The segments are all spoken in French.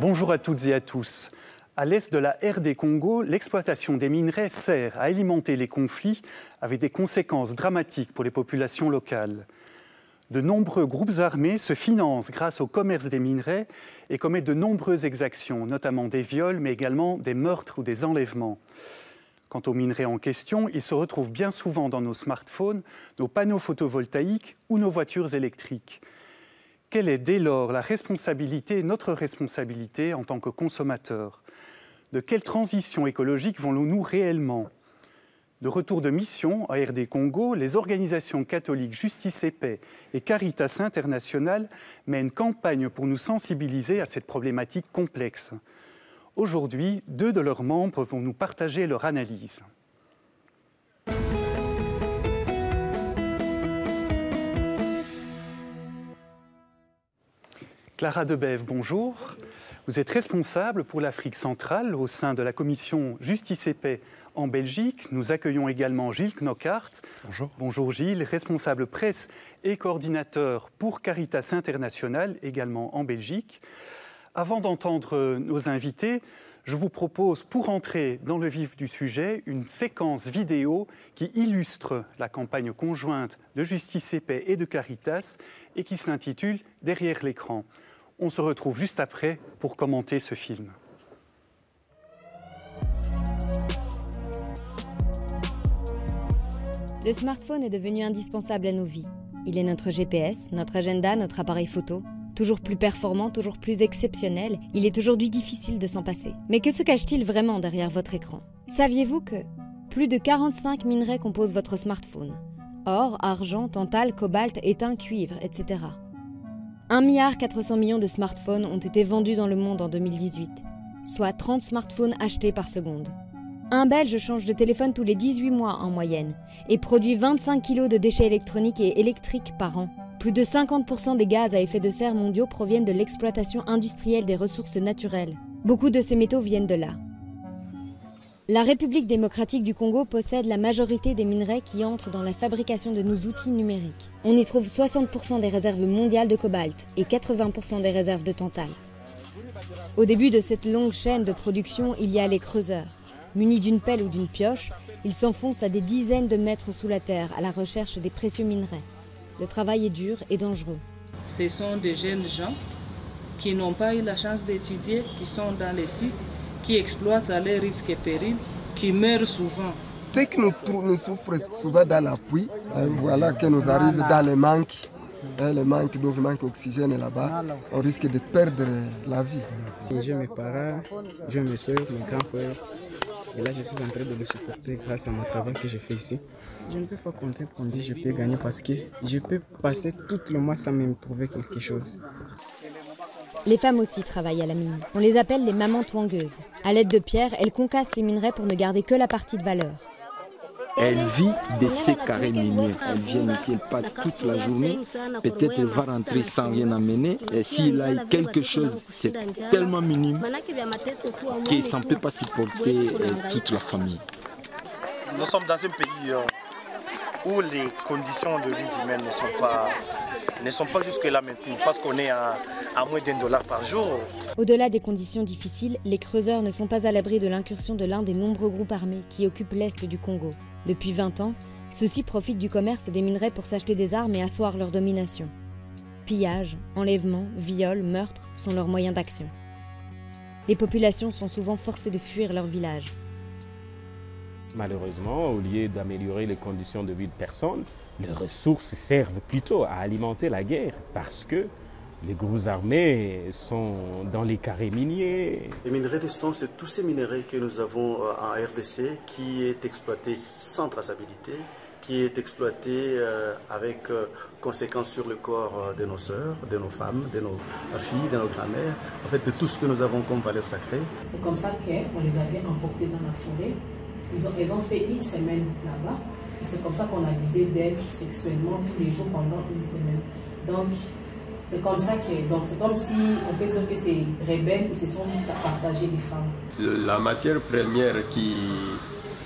Bonjour à toutes et à tous. À l'est de la RD Congo, l'exploitation des minerais sert à alimenter les conflits avec des conséquences dramatiques pour les populations locales de nombreux groupes armés se financent grâce au commerce des minerais et commettent de nombreuses exactions, notamment des viols, mais également des meurtres ou des enlèvements. Quant aux minerais en question, ils se retrouvent bien souvent dans nos smartphones, nos panneaux photovoltaïques ou nos voitures électriques. Quelle est dès lors la responsabilité, notre responsabilité en tant que consommateurs De quelle transition écologique voulons-nous réellement de retour de mission à RD Congo, les organisations catholiques Justice et Paix et Caritas International mènent campagne pour nous sensibiliser à cette problématique complexe. Aujourd'hui, deux de leurs membres vont nous partager leur analyse. Clara Debève, bonjour. Vous êtes responsable pour l'Afrique centrale au sein de la commission Justice et Paix en Belgique. Nous accueillons également Gilles Knockhart. Bonjour. Bonjour Gilles, responsable presse et coordinateur pour Caritas International, également en Belgique. Avant d'entendre nos invités, je vous propose, pour entrer dans le vif du sujet, une séquence vidéo qui illustre la campagne conjointe de Justice et Paix et de Caritas et qui s'intitule Derrière l'écran. On se retrouve juste après pour commenter ce film. Le smartphone est devenu indispensable à nos vies. Il est notre GPS, notre agenda, notre appareil photo. Toujours plus performant, toujours plus exceptionnel, il est aujourd'hui difficile de s'en passer. Mais que se cache-t-il vraiment derrière votre écran Saviez-vous que plus de 45 minerais composent votre smartphone Or, argent, tantal, cobalt, étain, cuivre, etc. 1,4 milliard de smartphones ont été vendus dans le monde en 2018, soit 30 smartphones achetés par seconde. Un Belge change de téléphone tous les 18 mois en moyenne et produit 25 kg de déchets électroniques et électriques par an. Plus de 50% des gaz à effet de serre mondiaux proviennent de l'exploitation industrielle des ressources naturelles. Beaucoup de ces métaux viennent de là. La République démocratique du Congo possède la majorité des minerais qui entrent dans la fabrication de nos outils numériques. On y trouve 60% des réserves mondiales de cobalt et 80% des réserves de tantal. Au début de cette longue chaîne de production, il y a les creuseurs. Munis d'une pelle ou d'une pioche, ils s'enfoncent à des dizaines de mètres sous la terre à la recherche des précieux minerais. Le travail est dur et dangereux. Ce sont des jeunes gens qui n'ont pas eu la chance d'étudier, qui sont dans les sites qui exploitent les risques et périls, qui meurent souvent. Dès que nous, souffrons souvent dans l'appui, pluie, hein, voilà que nous arrivons dans les manques. Hein, le manque, donc manque d'oxygène là-bas, on risque de perdre la vie. J'ai mes parents, j'ai mes soeurs, mes grands frères. Et là, je suis en train de les supporter grâce à mon travail que je fais ici. Je ne peux pas compter combien je peux gagner parce que je peux passer tout le mois sans même trouver quelque chose. Les femmes aussi travaillent à la mine. On les appelle les mamans tongueuses. À l'aide de pierres, elles concassent les minerais pour ne garder que la partie de valeur. Elle vit de ces carrés miniers. Elles viennent ici, elles passe toute la journée. Peut-être elle va rentrer sans rien amener. Et s'il a quelque chose, c'est tellement minime qu'il ne peut pas supporter euh, toute la famille. Nous sommes dans un pays euh, où les conditions de vie humaine ne sont pas ne sont pas jusque-là maintenant, parce qu'on est à, à moins d'un dollar par jour. Au-delà des conditions difficiles, les creuseurs ne sont pas à l'abri de l'incursion de l'un des nombreux groupes armés qui occupent l'Est du Congo. Depuis 20 ans, ceux-ci profitent du commerce des minerais pour s'acheter des armes et asseoir leur domination. Pillages, enlèvements, viols, meurtres sont leurs moyens d'action. Les populations sont souvent forcées de fuir leur village. Malheureusement, au lieu d'améliorer les conditions de vie de personnes, les ressources servent plutôt à alimenter la guerre parce que les gros armées sont dans les carrés miniers. Les minerais sang, c'est tous ces minerais que nous avons euh, en RDC qui est exploité sans traçabilité, qui est exploité euh, avec euh, conséquences sur le corps de nos sœurs, de nos femmes, de nos filles, de nos grand mères en fait de tout ce que nous avons comme valeur sacrée. C'est comme ça qu'on les avait emportés dans la forêt. Ils ont, ils ont fait une semaine là-bas c'est comme ça qu'on abusait d'être sexuellement tous les jours pendant une semaine. Donc, c'est comme ça que. Donc, c'est comme si on peut dire que c'est rebelles qui se sont mis à partager les femmes. La matière première qui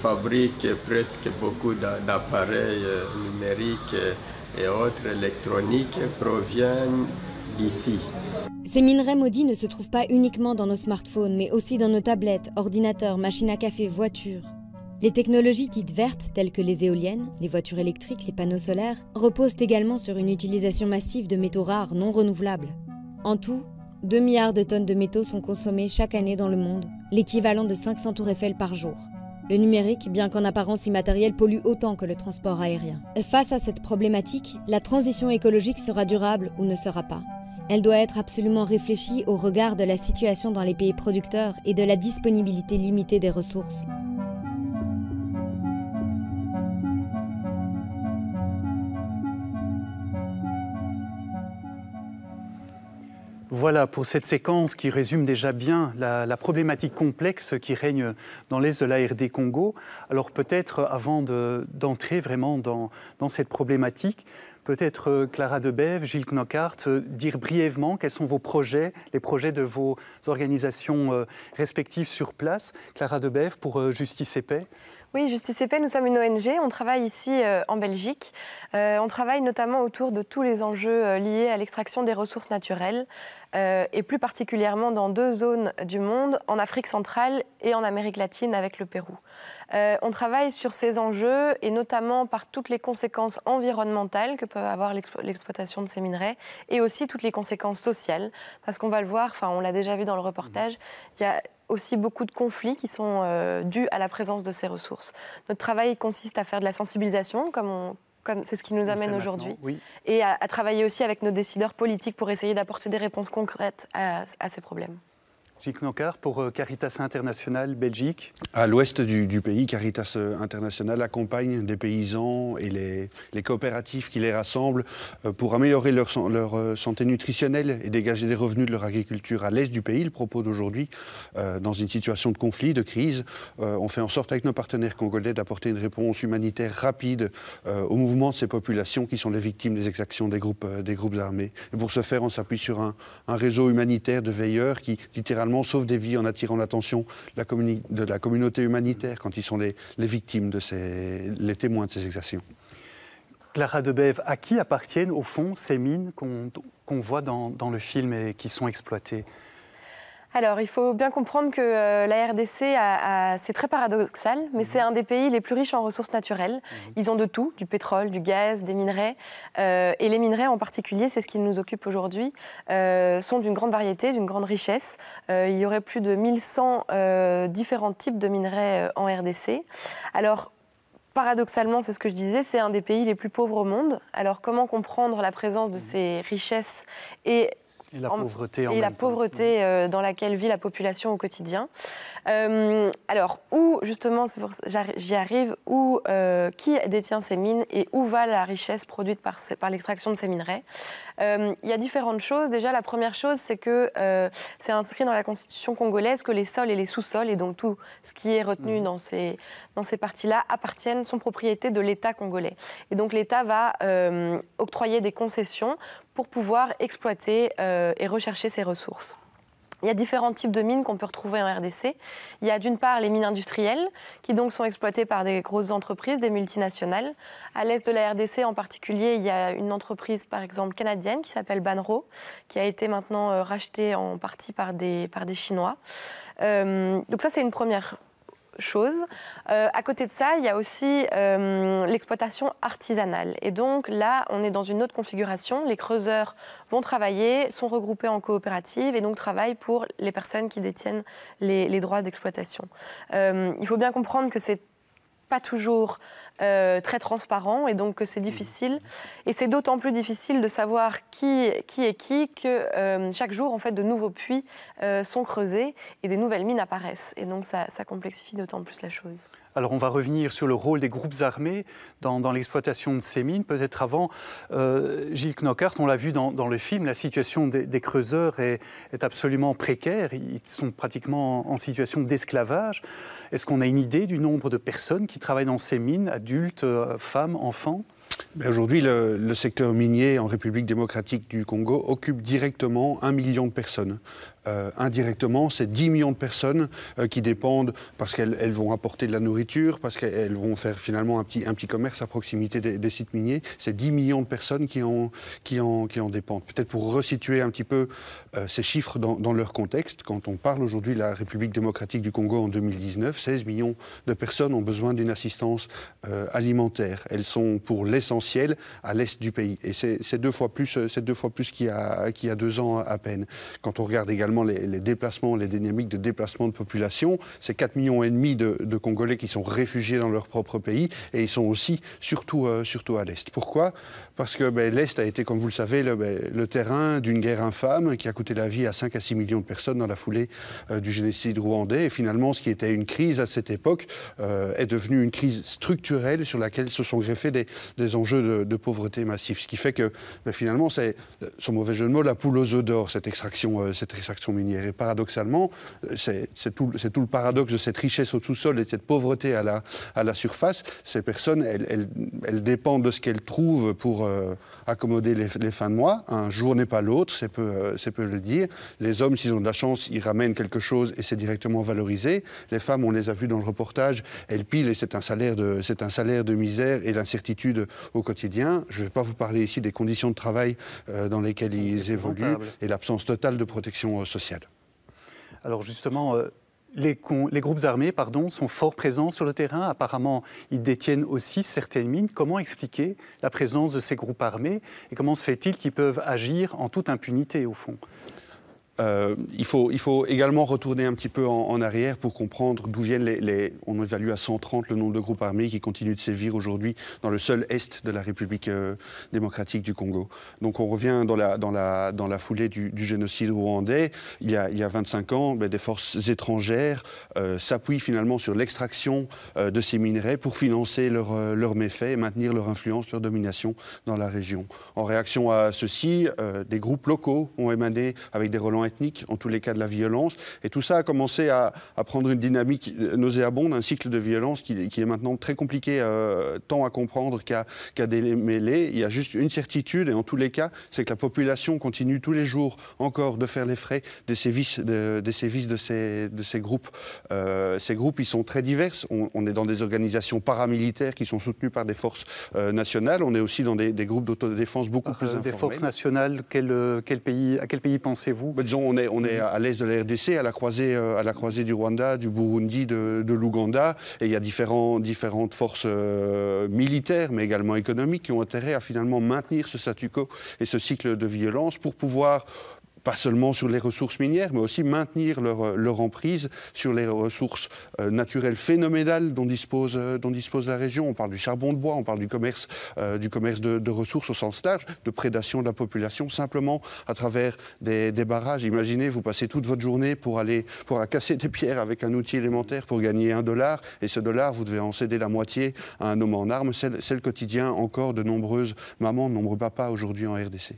fabrique presque beaucoup d'appareils euh, numériques euh, et autres électroniques proviennent d'ici. Ces minerais maudits ne se trouvent pas uniquement dans nos smartphones, mais aussi dans nos tablettes, ordinateurs, machines à café, voitures. Les technologies dites vertes telles que les éoliennes, les voitures électriques, les panneaux solaires reposent également sur une utilisation massive de métaux rares non renouvelables. En tout, 2 milliards de tonnes de métaux sont consommées chaque année dans le monde, l'équivalent de 500 tours Eiffel par jour. Le numérique, bien qu'en apparence immatériel, pollue autant que le transport aérien. Face à cette problématique, la transition écologique sera durable ou ne sera pas. Elle doit être absolument réfléchie au regard de la situation dans les pays producteurs et de la disponibilité limitée des ressources. Voilà pour cette séquence qui résume déjà bien la, problématique complexe qui règne dans l'Est de l'ARD Congo. Alors peut-être avant d'entrer vraiment dans, cette problématique, peut-être euh, Clara Debève, Gilles Knockhart, euh, dire brièvement quels sont vos projets, les projets de vos organisations euh, respectives sur place. Clara Debève pour Justice et Paix. Oui, Justice et nous sommes une ONG. On travaille ici euh, en Belgique. Euh, on travaille notamment autour de tous les enjeux euh, liés à l'extraction des ressources naturelles et plus particulièrement dans deux zones du monde, en Afrique centrale et en Amérique latine avec le Pérou. on travaille sur ces enjeux et notamment par toutes les conséquences environnementales que peut avoir l'exploitation de ces minerais et aussi toutes les conséquences sociales parce qu'on va le voir, enfin on l'a déjà vu dans le reportage, il y a aussi beaucoup de conflits qui sont euh, dus à la présence de ces ressources. Notre travail consiste à faire de la sensibilisation, comme c'est ce qui nous amène aujourd'hui, et à, travailler aussi avec nos décideurs politiques pour essayer d'apporter des réponses concrètes à ces problèmes. Gilles pour euh, Caritas International Belgique. À l'ouest du, pays, Caritas euh, International accompagne des paysans et les, coopératifs qui les rassemblent euh, pour améliorer leur, santé nutritionnelle et dégager des revenus de leur agriculture. À l'est du pays, le propos d'aujourd'hui, dans une situation de conflit, de crise, on fait en sorte avec nos partenaires congolais d'apporter une réponse humanitaire rapide au mouvement de ces populations qui sont les victimes des exactions des groupes, armés. Et pour ce faire, on s'appuie sur un réseau humanitaire de veilleurs qui littéralement généralement sauve des vies en attirant l'attention de, la communauté humanitaire quand ils sont les, victimes, de ces, les témoins de ces exactions. Clara Debève, à qui appartiennent au fond ces mines qu'on voit dans le film et qui sont exploitées alors, il faut bien comprendre que euh, la RDC, c'est très paradoxal, mais mhm. c'est un des pays les plus riches en ressources naturelles. Mhm. Ils ont de tout, du pétrole, du gaz, des minerais. Euh, et les minerais en particulier, c'est ce qui nous occupe aujourd'hui, euh, sont d'une grande variété, d'une grande richesse. il y aurait plus de 1100 différents types de minerais en RDC. Alors, paradoxalement, c'est ce que je disais, c'est un des pays les plus pauvres au monde. Alors comment comprendre la présence de mhm. ces richesses et et la pauvreté, en, et la pauvreté mm. euh, dans laquelle vit la population au quotidien. Euh, alors, où justement, j'y arrive, où, euh, qui détient ces mines et où va la richesse produite par, par l'extraction de ces minerais Il y a différentes choses. Déjà, la première chose, c'est que c'est inscrit dans la constitution congolaise que les sols et les sous-sols, et donc tout ce qui est retenu mm. dans ces, dans ces parties-là, appartiennent, sont propriété de l'État congolais. Et donc l'État va octroyer des concessions pour pouvoir exploiter euh, et rechercher ces ressources. Il y a différents types de mines qu'on peut retrouver en RDC. Il y a d'une part les mines industrielles, qui donc sont exploitées par des grosses entreprises, des multinationales. À l'est de la RDC en particulier, il y a une entreprise, par exemple, canadienne qui s'appelle Banro, qui a été maintenant euh, rachetée en partie par des, par des Chinois. Euh, donc ça, c'est une première chose. Euh, à côté de ça, il y a aussi euh, l'exploitation artisanale. Et donc là, on est dans une autre configuration. Les creuseurs vont travailler, sont regroupés en coopérative et donc travaillent pour les personnes qui détiennent les droits d'exploitation. Euh, il faut bien comprendre que c'est pas toujours euh, très transparent et donc que c'est mmh. difficile. Et c'est d'autant plus difficile de savoir qui, qui est qui que euh, chaque jour, en fait, de nouveaux puits euh, sont creusés et des nouvelles mines apparaissent. Et donc ça complexifie d'autant plus la chose. Alors on va revenir sur le rôle des groupes armés dans, l'exploitation de ces mines. Peut-être avant, euh, Gilles Knockhart, on l'a vu dans, le film, la situation des, creuseurs est, absolument précaire. Ils sont pratiquement en, situation d'esclavage. Est-ce qu'on a une idée du nombre de personnes qui travaillent dans ces mines, adultes, euh, femmes, enfants ben, Aujourd'hui, le, secteur minier en République démocratique du Congo occupe directement un million de personnes. Euh, indirectement, c'est 10 millions de personnes euh, qui dépendent parce qu'elles vont apporter de la nourriture, parce qu'elles vont faire finalement un petit, un petit commerce à proximité des, sites miniers. C'est 10 millions de personnes qui en, qui qui en dépendent. Peut-être pour resituer un petit peu euh, ces chiffres dans, leur contexte, quand on parle aujourd'hui de la République démocratique du Congo en 2019, 16 millions de personnes ont besoin d'une assistance alimentaire. Elles sont pour l'essentiel à l'est du pays. Et c'est deux fois plus, deux fois plus qu'il y, a deux ans à peine. Quand on regarde également les, déplacements, les dynamiques de déplacement de population. C'est 4,5 millions et demi de Congolais qui sont réfugiés dans leur propre pays et ils sont aussi surtout, euh, surtout à l'Est. Pourquoi Parce que ben, l'Est a été, comme vous le savez, ben, le, terrain d'une guerre infâme qui a coûté la vie à 5 à 6 millions de personnes dans la foulée euh, du génocide rwandais. Et finalement, ce qui était une crise à cette époque euh, est devenu une crise structurelle sur laquelle se sont greffés des, enjeux de, pauvreté massive. Ce qui fait que ben, finalement, c'est, son mauvais jeu de mots, la poule aux œufs d'or, cette extraction, cette extraction et paradoxalement, euh, c'est tout, tout, le paradoxe de cette richesse au sous-sol et de cette pauvreté à la, à la surface. Ces personnes, elles, elles, dépendent de ce qu'elles trouvent pour euh, accommoder les, fins de mois. Un jour n'est pas l'autre, c'est peu, euh, c'est peut le dire. Les hommes, s'ils ont de la chance, ils ramènent quelque chose et c'est directement valorisé. Les femmes, on les a vues dans le reportage, elles pile et c'est un, salaire de, un salaire de misère et d'incertitude au quotidien. Je ne vais pas vous parler ici des conditions de travail dans lesquelles ils évoluent et l'absence totale de protection alors justement, euh, Les, groupes armés pardon, sont fort présents sur le terrain. Apparemment, ils détiennent aussi certaines mines. Comment expliquer la présence de ces groupes armés et comment se fait-il qu'ils peuvent agir en toute impunité, au fond euh, il, faut, il faut également retourner un petit peu en, arrière pour comprendre d'où viennent les, On évalue à 130 le nombre de groupes armés qui continuent de sévir aujourd'hui dans le seul est de la République euh, démocratique du Congo. Donc on revient dans la, dans la, dans la foulée du, génocide rwandais. Il y a, 25 ans, ben, des forces étrangères euh, s'appuient finalement sur l'extraction de ces minerais pour financer leurs méfaits et maintenir leur influence, leur domination dans la région. En réaction à ceci, des groupes locaux ont émané avec des relents ethnique, en tous les cas de la violence. Et tout ça a commencé à, prendre une dynamique nauséabonde, un cycle de violence qui, est maintenant très compliqué euh, tant à comprendre qu'à démêler. Il y a juste une certitude, et en tous les cas, c'est que la population continue tous les jours encore de faire les frais des sévices de, de, ces, de ces groupes. Euh, ces groupes, ils sont très divers. On, est dans des organisations paramilitaires qui sont soutenues par des forces euh, nationales. On est aussi dans des, groupes d'autodéfense beaucoup plus informés. Des forces nationales, quel, pays, à quel pays pensez-vous bah, on est, on est à l'est de la RDC, à la croisée, euh, à la croisée du Rwanda, du Burundi, de, l'Ouganda, et il y a différents, différentes forces euh, militaires, mais également économiques, qui ont intérêt à finalement maintenir ce statu quo et ce cycle de violence pour pouvoir pas seulement sur les ressources minières, mais aussi maintenir leur, euh, emprise sur les ressources euh, naturelles phénoménales dont dispose, euh, dont dispose la région. On parle du charbon de bois, on parle du commerce, du commerce de, ressources au sens large, de prédation de la population simplement à travers des, barrages. Imaginez, vous passez toute votre journée pour aller pour casser des pierres avec un outil élémentaire pour gagner un dollar, et ce dollar, vous devez en céder la moitié à un homme en armes. C'est le quotidien encore de nombreuses mamans, de nombreux papas aujourd'hui en RDC.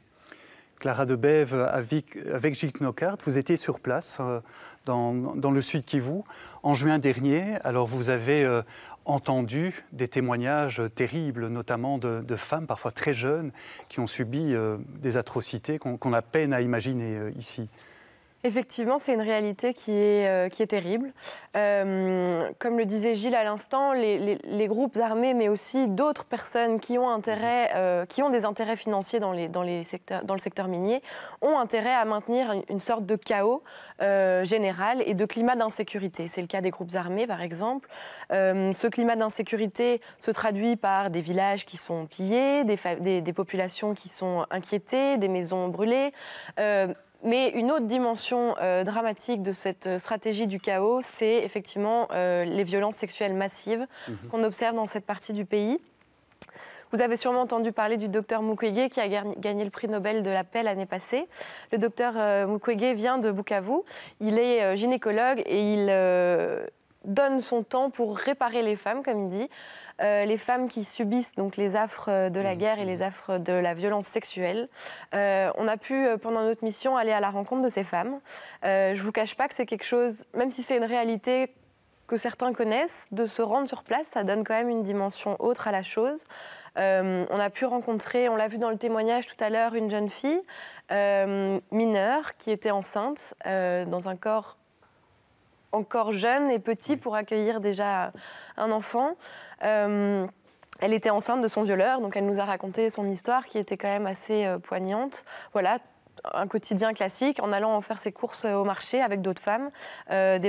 Clara de avec, avec Gilles Knockhart. Vous étiez sur place euh, dans, le sud Kivu en juin dernier. Alors vous avez euh, entendu des témoignages terribles, notamment de, femmes, parfois très jeunes, qui ont subi euh, des atrocités qu'on a peine à imaginer ici. Effectivement, c'est une réalité qui est, euh, qui est terrible. Euh, comme le disait Gilles à l'instant, les, groupes armés, mais aussi d'autres personnes qui ont, intérêt, mmh. euh, qui ont des intérêts financiers dans, les, dans, les secteurs, dans le secteur minier, ont intérêt à maintenir une sorte de chaos général et de climat d'insécurité. C'est le cas des groupes armés, par exemple. ce climat d'insécurité se traduit par des villages qui sont pillés, des, des, populations qui sont inquiétées, des maisons brûlées mais une autre dimension euh, dramatique de cette euh, stratégie du chaos, c'est effectivement euh, les violences sexuelles massives mhm. qu'on observe dans cette partie du pays. Vous avez sûrement entendu parler du docteur Mukwege qui a gagné le prix Nobel de la paix l'année passée. Le docteur Mukwege vient de Bukavu. Il est gynécologue et il donne son temps pour réparer les femmes, comme il dit, euh, les femmes qui subissent donc les affres euh, de la mmh, guerre et les mmh. affres de la violence sexuelle. Euh, on a pu, pendant notre mission, aller à la rencontre de ces femmes. Je je vous cache pas que c'est quelque chose, même si c'est une réalité que certains connaissent, de se rendre sur place, ça donne quand même une dimension autre à la chose. on a pu rencontrer, on l'a vu dans le témoignage tout à l'heure, une jeune fille mineure qui était enceinte dans un corps encore jeune et petit pour accueillir déjà un enfant. Euh, elle était enceinte de son violeur, donc elle nous a raconté son histoire qui était quand même assez euh, poignante. Voilà, un quotidien classique en allant faire ses courses euh, au marché avec d'autres femmes. des,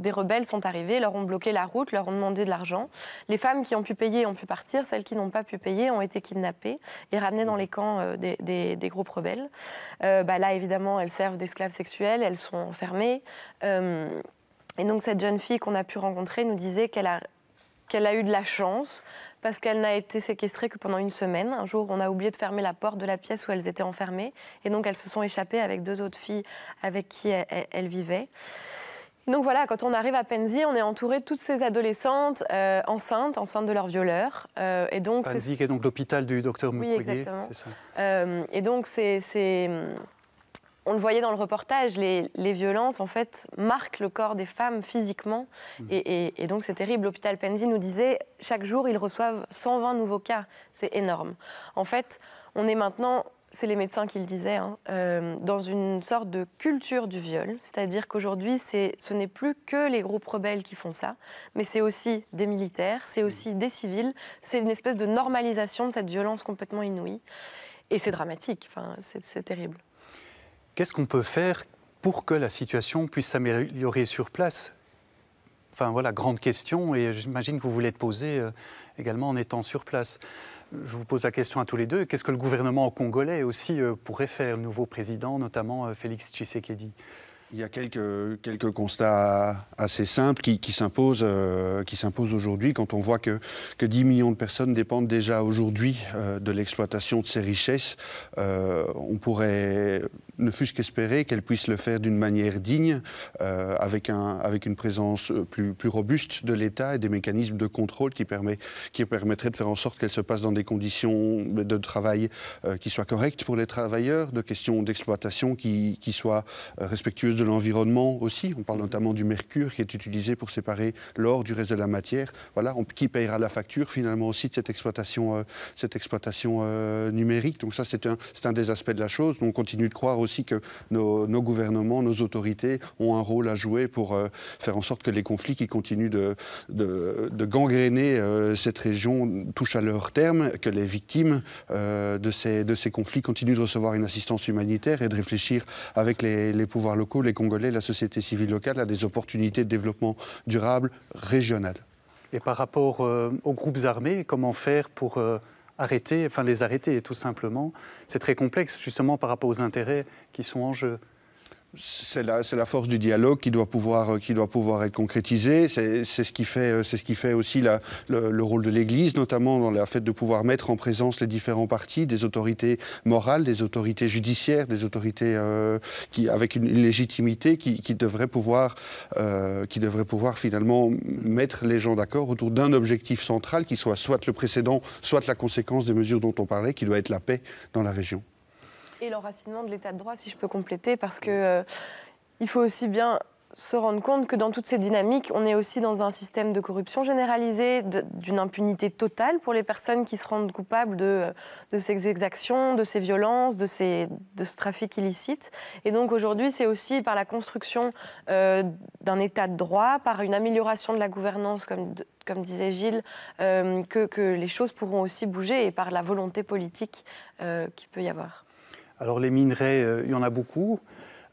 des, rebelles sont arrivés, leur ont bloqué la route, leur ont demandé de l'argent. Les femmes qui ont pu payer ont pu partir, celles qui n'ont pas pu payer ont été kidnappées et ramenées dans les camps des, groupes rebelles. bah là, évidemment, elles servent d'esclaves sexuels, elles sont enfermées. et donc cette jeune fille qu'on a pu rencontrer nous disait qu'elle a qu'elle a eu de la chance parce qu'elle n'a été séquestrée que pendant une semaine. Un jour, on a oublié de fermer la porte de la pièce où elles étaient enfermées. Et donc, elles se sont échappées avec deux autres filles avec qui elles, vivaient. donc voilà, quand on arrive à Penzi, on est entouré de toutes ces adolescentes euh, enceintes, enceintes de leur violeur. Euh, et donc Penzi, qui est donc l'hôpital du docteur Mukwege. Oui, exactement. Euh, et donc c'est hum, on le voyait dans le reportage, les, violences, en fait, marquent le corps des femmes physiquement. Mmh. Et, donc, c'est terrible. L'hôpital Penzi nous disait, chaque jour, ils reçoivent 120 nouveaux cas. C'est énorme. En fait, on est maintenant, c'est les médecins qui le disaient, hein, euh, dans une sorte de culture du viol. C'est-à-dire qu'aujourd'hui, ce n'est plus que les groupes rebelles qui font ça, mais c'est aussi des militaires, c'est mmh. aussi des civils. C'est une espèce de normalisation de cette violence complètement inouïe. Et c'est dramatique, enfin, c'est terrible. Qu'est-ce qu'on peut faire pour que la situation puisse s'améliorer sur place Enfin voilà, grande question, et j'imagine que vous voulez te poser euh, également en étant sur place. Je vous pose la question à tous les deux. Qu'est-ce que le gouvernement congolais aussi euh, pourrait faire, le nouveau président, notamment euh, Félix Tshisekedi il y a quelques, quelques constats assez simples qui, qui s'imposent euh, aujourd'hui quand on voit que, 10 millions de personnes dépendent déjà aujourd'hui euh, de l'exploitation de ces richesses. Euh, on pourrait ne fût-ce qu'espérer qu'elles puissent le faire d'une manière digne, avec, un, avec une présence plus, plus robuste de l'État et des mécanismes de contrôle qui, permet, qui permettraient de faire en sorte qu'elles se passent dans des conditions de travail qui soient correctes pour les travailleurs, de questions d'exploitation qui, qui soient respectueuses de l'environnement aussi. On parle notamment du mercure qui est utilisé pour séparer l'or du reste de la matière. Voilà, qui payera la facture finalement aussi de cette exploitation, euh, cette exploitation euh, numérique. Donc ça, c'est un, des aspects de la chose. on continue de croire aussi que nos, gouvernements, nos autorités ont un rôle à jouer pour euh, faire en sorte que les conflits qui continuent de, de, gangréner cette région touchent à leur terme, que les victimes de, ces, de ces conflits continuent de recevoir une assistance humanitaire et de réfléchir avec les pouvoirs locaux les Congolais, la société civile locale, a des opportunités de développement durable régional. Et par rapport euh, aux groupes armés, comment faire pour euh, arrêter, enfin les arrêter tout simplement C'est très complexe justement par rapport aux intérêts qui sont en jeu c'est la, force du dialogue qui doit pouvoir, euh, être concrétisée. Euh, c'est ce, qui fait, aussi le, rôle de l'Église, notamment dans le fait de pouvoir mettre en présence les différents partis, des autorités morales, des autorités judiciaires, des autorités euh, qui, avec une légitimité qui, qui pouvoir, pouvoir finalement mettre les gens d'accord autour d'un objectif central qui soit soit le précédent, soit la conséquence des mesures dont on parlait, qui doit être la paix dans la région. Et l'enracinement de l'état de droit, si je peux compléter, parce que euh, il faut aussi bien se rendre compte que dans toutes ces dynamiques, on est aussi dans un système de corruption généralisée, d'une impunité totale pour les personnes qui se rendent coupables de, euh, ces exactions, de ces violences, de, de ce trafic illicite. Et donc aujourd'hui, c'est aussi par la construction euh, d'un état de droit, par une amélioration de la gouvernance, comme, comme disait Gilles, que, les choses pourront aussi bouger et par la volonté politique euh, qu'il peut y avoir. Alors les minerais, euh, il y en a beaucoup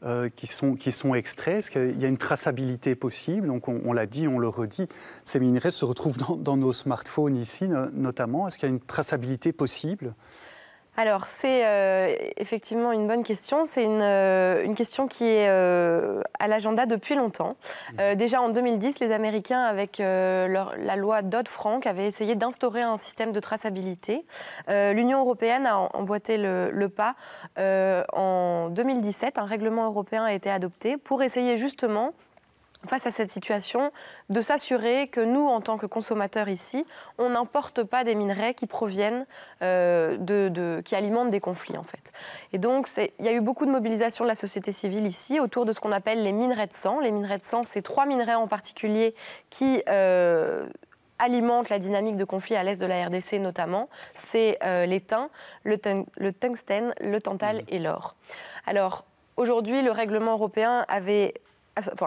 euh, qui, sont, qui sont extraits. qu'il y a une traçabilité possible, donc on, l'a dit, on le redit. Ces minerais se retrouvent dans, nos smartphones ici notamment. Est-ce qu'il y a une traçabilité possible alors, c'est euh, effectivement une bonne question. C'est une, euh, question qui est euh, à l'agenda depuis longtemps. Mmh. déjà en 2010, les Américains, avec la loi Dodd-Frank, avaient essayé d'instaurer un système de traçabilité. L'Union européenne a emboîté le, le pas. en 2017, un règlement européen a été adopté pour essayer justement face à cette situation, de s'assurer que nous, en tant que consommateurs ici, on n'importe pas des minerais qui proviennent euh, de, qui alimentent des conflits en fait. Et donc, il y a eu beaucoup de mobilisation de la société civile ici autour de ce qu'on appelle les minerais de sang. Les minerais de sang, c'est trois minerais en particulier qui euh, alimentent la dynamique de conflit à l'est de la RDC notamment, c'est euh, l'étain, le, le, tungstène, le tantal mmh. et l'or. Alors aujourd'hui, le règlement européen avait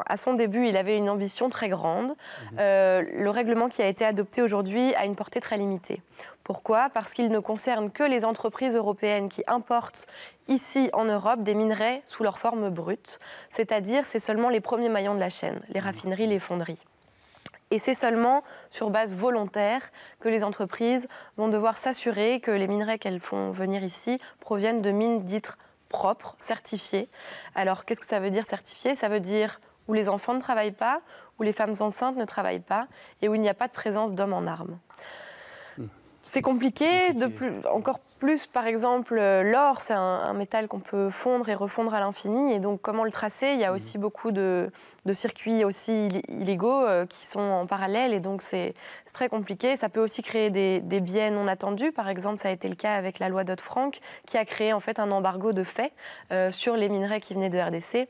à son début, il avait une ambition très grande. Mhm. Euh, le règlement qui a été adopté aujourd'hui a une portée très limitée. Pourquoi Parce qu'il ne concerne que les entreprises européennes qui importent ici en Europe des minerais sous leur forme brute, c'est-à-dire c'est seulement les premiers maillons de la chaîne, les mhm. raffineries, les fonderies. Et c'est seulement sur base volontaire que les entreprises vont devoir s'assurer que les minerais qu'elles font venir ici proviennent de mines dites propre, certifié. Alors qu'est-ce que ça veut dire certifié Ça veut dire où les enfants ne travaillent pas, où les femmes enceintes ne travaillent pas et où il n'y a pas de présence d'hommes en armes c'est compliqué, de plus, encore plus, par exemple, euh, l'or, c'est un, métal qu'on peut fondre et refondre à l'infini. Et donc, comment le tracer Il y a mm. aussi beaucoup de, circuits aussi illégaux euh, qui sont en parallèle. Et donc, c'est très compliqué. Ça peut aussi créer des, des, biais non attendus. Par exemple, ça a été le cas avec la loi Dodd-Frank, qui a créé en fait un embargo de fait euh, sur les minerais qui venaient de RDC.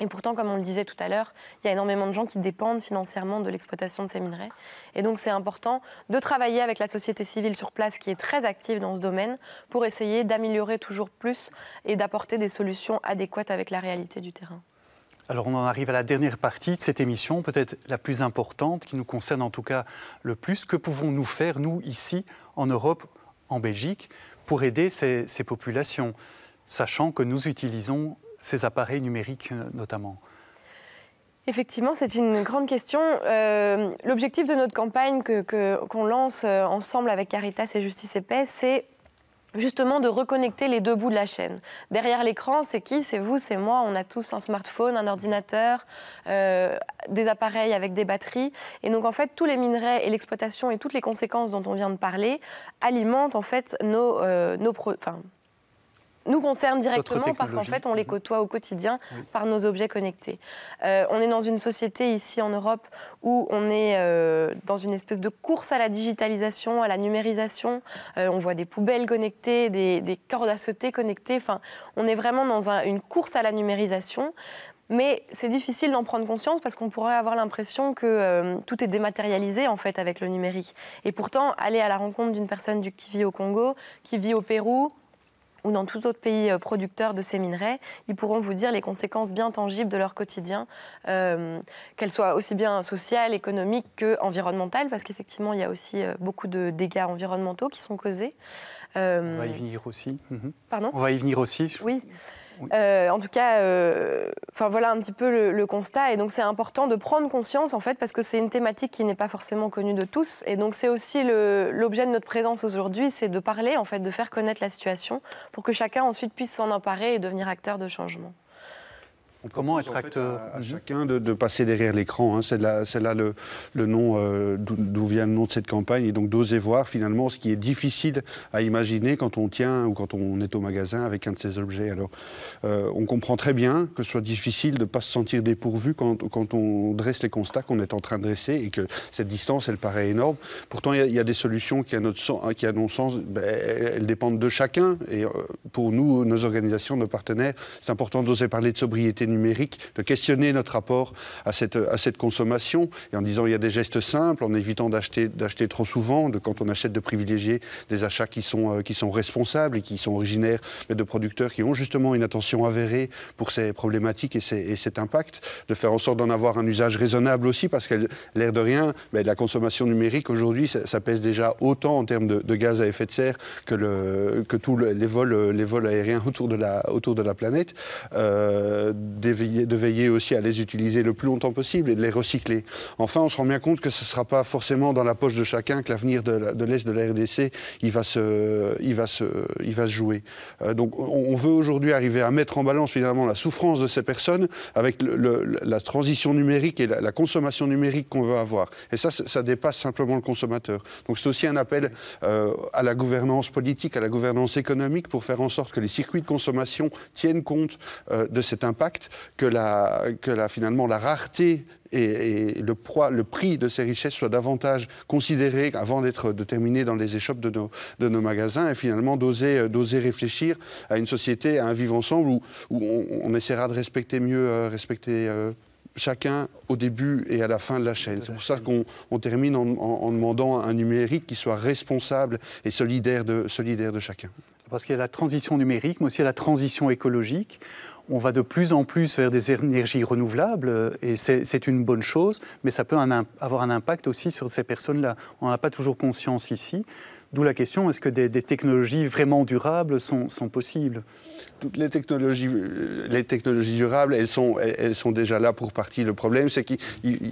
Et pourtant, comme on le disait tout à l'heure, il y a énormément de gens qui dépendent financièrement de l'exploitation de ces minerais. Et donc, c'est important de travailler avec la société civile sur place qui est très active dans ce domaine pour essayer d'améliorer toujours plus et d'apporter des solutions adéquates avec la réalité du terrain. Alors on en arrive à la dernière partie de cette émission, peut-être la plus importante, qui nous concerne en tout cas le plus. Que pouvons-nous faire, nous, ici, en Europe, en Belgique, pour aider ces, populations, sachant que nous utilisons ces appareils numériques euh, notamment Effectivement, c'est une grande question. Euh, l'objectif de notre campagne qu'on que, lance euh, ensemble avec Caritas et Justice et Paix, c'est justement de reconnecter les deux bouts de la chaîne. Derrière l'écran, c'est qui C'est vous, c'est moi. On a tous un smartphone, un ordinateur, des appareils avec des batteries. Et donc en fait, tous les minerais et l'exploitation et toutes les conséquences dont on vient de parler alimentent en fait nos, nos, nous concerne directement parce qu'en fait, on les mhm. côtoie au quotidien par nos objets connectés. Euh, on est dans une société ici en Europe où on est euh, dans une espèce de course à la digitalisation, à la numérisation. Euh, on voit des poubelles connectées, des, cordes à sauter connectées. Enfin, on est vraiment dans une course à la numérisation. Mais c'est difficile d'en prendre conscience parce qu'on pourrait avoir l'impression que tout est dématérialisé en fait avec le numérique. Et pourtant, aller à la rencontre d'une personne du, qui vit au Congo, qui vit au Pérou, ou dans tout autre pays euh, producteur de ces minerais, ils pourront vous dire les conséquences bien tangibles de leur quotidien, euh, qu'elles soient aussi bien sociales, économiques qu'environnementales, parce qu'effectivement, il y a aussi euh, beaucoup de dégâts environnementaux qui sont causés. On va y euh, venir aussi. Mhm. Pardon On va y venir aussi. Oui. Euh, en tout cas, euh, enfin voilà un petit peu le, le constat. Et donc c'est important de prendre conscience en fait parce que c'est une thématique qui n'est pas forcément connue de tous. Et donc c'est aussi l'objet de notre présence aujourd'hui, c'est de parler en fait, de faire connaître la situation pour que chacun ensuite puisse s'en emparer et devenir acteur de changement. Comment être acteur en fait à, euh, chacun de, passer derrière l'écran. Hein. C'est là, le, nom euh, d'où vient le nom de cette campagne et donc d'oser voir finalement ce qui est difficile à imaginer quand on tient ou quand on est au magasin avec un de ces objets. Alors, euh, on comprend très bien que ce soit difficile de ne pas se sentir dépourvu quand, on dresse les constats qu'on est en train de dresser et que cette distance, elle paraît énorme. Pourtant, il y, a des solutions qui, à notre sens, hein, qui sens, ben, elles dépendent de chacun. Et pour nous, nos organisations, nos partenaires, c'est important d'oser parler de sobriété numérique, de questionner notre rapport à cette, à cette consommation, et en disant il y a des gestes simples, en évitant d'acheter, trop souvent, de, quand on achète de privilégier des achats qui sont, euh, qui sont responsables et qui sont originaires de producteurs qui ont justement une attention avérée pour ces problématiques et, ces, cet impact, de faire en sorte d'en avoir un usage raisonnable aussi, parce qu'elle l'air de rien, mais la consommation numérique aujourd'hui, ça, pèse déjà autant en termes de, gaz à effet de serre que, que tous les, vols, les vols aériens autour de la, autour de la planète. Euh, de veiller aussi à les utiliser le plus longtemps possible et de les recycler. Enfin, on se rend bien compte que ce ne sera pas forcément dans la poche de chacun que l'avenir de l'Est de la RDC, il va se, il va se, il va se jouer. Euh, donc on, veut aujourd'hui arriver à mettre en balance finalement la souffrance de ces personnes avec la transition numérique et la, consommation numérique qu'on veut avoir. Et ça, ça dépasse simplement le consommateur. Donc c'est aussi un appel euh, à la gouvernance politique, à la gouvernance économique pour faire en sorte que les circuits de consommation tiennent compte euh, de cet impact que, la, finalement la rareté et, le, prix de ces richesses soient davantage considérés avant d'être terminer dans les échoppes de nos, magasins et finalement euh, d'oser, réfléchir à une société, à un vivre ensemble où, on, essaiera de respecter mieux, euh, respecter euh, chacun au début et à la fin de la chaîne. C'est pour ça qu'on termine en, demandant un numérique qui soit responsable et solidaire de, solidaire de chacun. Parce qu'il y a la transition numérique, mais aussi la transition écologique on va de plus en plus vers des énergies renouvelables euh, et c'est une bonne chose, mais ça peut avoir un impact aussi sur ces personnes-là. On n'a pas toujours conscience ici. D'où la question, est-ce que des, technologies vraiment durables sont possibles toutes les technologies, euh, les technologies durables, elles sont, elles sont déjà là pour partie. Le problème, c'est que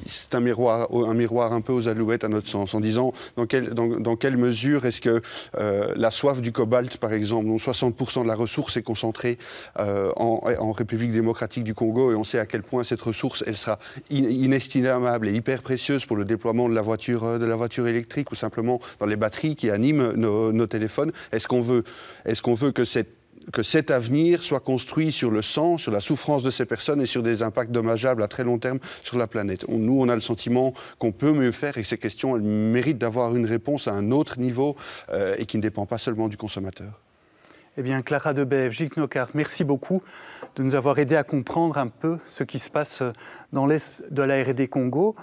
c'est un miroir, un miroir un peu aux alouettes à notre sens, en disant dans quelle, dans, quelle mesure est-ce que euh, la soif du cobalt, par exemple, dont 60% de la ressource est concentrée euh, en, République démocratique du Congo, et on sait à quel point cette ressource, elle sera inestimable et hyper précieuse pour le déploiement de la voiture, de la voiture électrique ou simplement dans les batteries qui animent nos, téléphones. Est-ce qu'on veut, est -ce qu'on veut que cette que cet avenir soit construit sur le sang, sur la souffrance de ces personnes et sur des impacts dommageables à très long terme sur la planète. nous, on a le sentiment qu'on peut mieux faire et ces questions, elles méritent d'avoir une réponse à un autre niveau euh, et qui ne dépend pas seulement du consommateur. Eh bien, Clara Debev, Gilles Knockart, merci beaucoup de nous avoir aidé à comprendre un peu ce qui se passe dans l'est de la R&D Congo.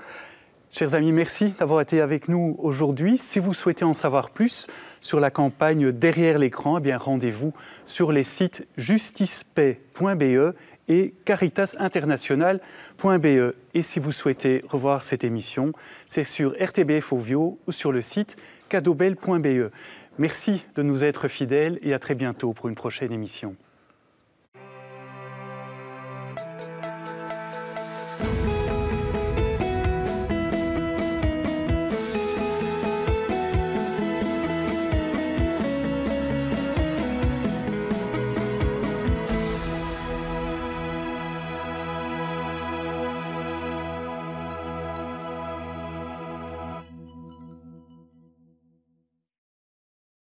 Chers amis, merci d'avoir été avec nous aujourd'hui. Si vous souhaitez en savoir plus sur la campagne Derrière l'écran, eh rendez-vous sur les sites justicepaix.be et caritasinternational.be. Et si vous souhaitez revoir cette émission, c'est sur RTBF Ovio ou sur le site cadobel.be. Merci de nous être fidèles et à très bientôt pour une prochaine émission.